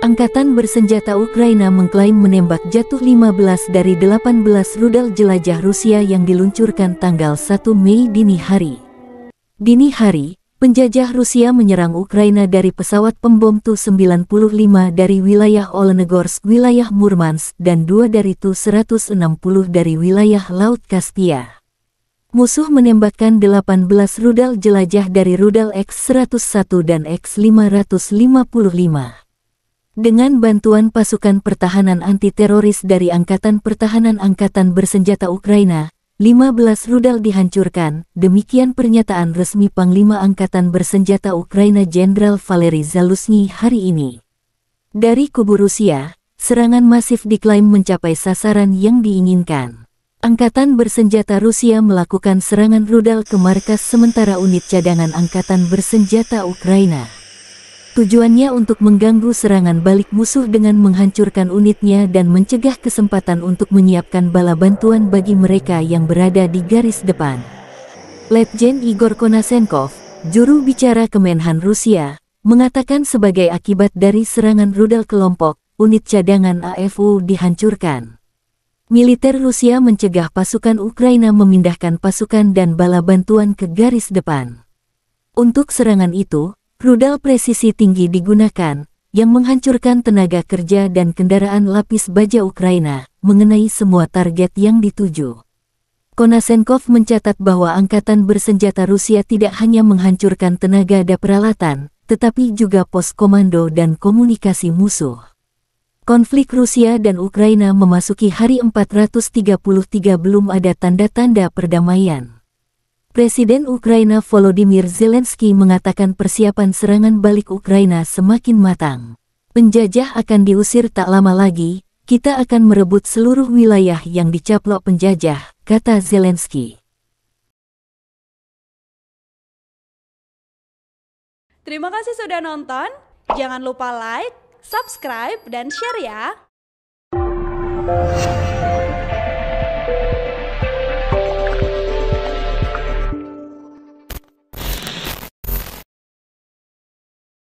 Angkatan bersenjata Ukraina mengklaim menembak jatuh 15 dari 18 rudal jelajah Rusia yang diluncurkan tanggal 1 Mei dini hari. Dini hari, penjajah Rusia menyerang Ukraina dari pesawat pembom Tu-95 dari wilayah Olenegorsk, wilayah Murmansk, dan dua dari Tu-160 dari wilayah Laut Kaspia. Musuh menembakkan 18 rudal jelajah dari rudal X-101 dan X-555. Dengan bantuan pasukan pertahanan anti-teroris dari Angkatan Pertahanan Angkatan Bersenjata Ukraina, 15 rudal dihancurkan, demikian pernyataan resmi Panglima Angkatan Bersenjata Ukraina Jenderal Valery Zalusny hari ini. Dari kubu Rusia, serangan masif diklaim mencapai sasaran yang diinginkan. Angkatan bersenjata Rusia melakukan serangan rudal ke markas sementara unit cadangan angkatan bersenjata Ukraina. Tujuannya untuk mengganggu serangan balik musuh dengan menghancurkan unitnya dan mencegah kesempatan untuk menyiapkan bala bantuan bagi mereka yang berada di garis depan. Letjen Igor Konasenkov, juru bicara Kemenhan Rusia, mengatakan sebagai akibat dari serangan rudal kelompok, unit cadangan AFU dihancurkan. Militer Rusia mencegah pasukan Ukraina memindahkan pasukan dan bala bantuan ke garis depan. Untuk serangan itu, Rudal presisi tinggi digunakan, yang menghancurkan tenaga kerja dan kendaraan lapis baja Ukraina, mengenai semua target yang dituju. Konasenkov mencatat bahwa angkatan bersenjata Rusia tidak hanya menghancurkan tenaga dan peralatan, tetapi juga pos komando dan komunikasi musuh. Konflik Rusia dan Ukraina memasuki hari 433 belum ada tanda-tanda perdamaian. Presiden Ukraina Volodymyr Zelensky mengatakan persiapan serangan balik Ukraina semakin matang. Penjajah akan diusir tak lama lagi, kita akan merebut seluruh wilayah yang dicaplok penjajah, kata Zelensky. Terima kasih sudah nonton, jangan lupa like, subscribe, dan share ya!